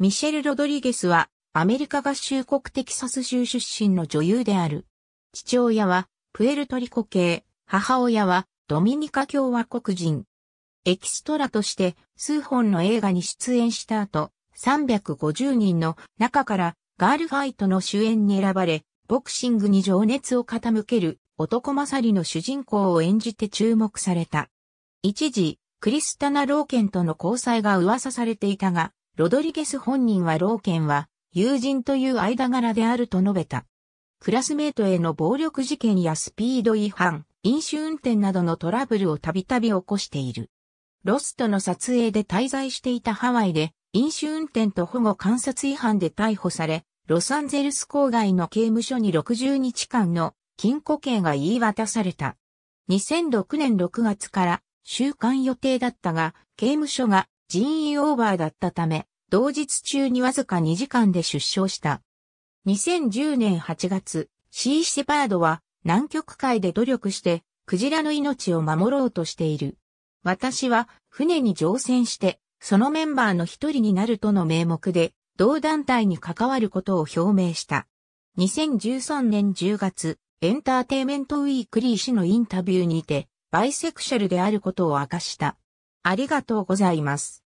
ミシェル・ロドリゲスは、アメリカ合衆国テキサス州出身の女優である。父親は、プエルトリコ系、母親は、ドミニカ共和国人。エキストラとして、数本の映画に出演した後、350人の中から、ガールファイトの主演に選ばれ、ボクシングに情熱を傾ける男勝りの主人公を演じて注目された。一時、クリスタナ・ローケンとの交際が噂されていたが、ロドリゲス本人は老犬は友人という間柄であると述べた。クラスメートへの暴力事件やスピード違反、飲酒運転などのトラブルをたびたび起こしている。ロストの撮影で滞在していたハワイで、飲酒運転と保護観察違反で逮捕され、ロサンゼルス郊外の刑務所に60日間の禁錮刑が言い渡された。2006年6月から収監予定だったが、刑務所が人員オーバーだったため、同日中にわずか2時間で出生した。2010年8月、シー・シェパードは南極海で努力して、クジラの命を守ろうとしている。私は船に乗船して、そのメンバーの一人になるとの名目で、同団体に関わることを表明した。2013年10月、エンターテイメントウィークリー氏のインタビューにて、バイセクシャルであることを明かした。ありがとうございます。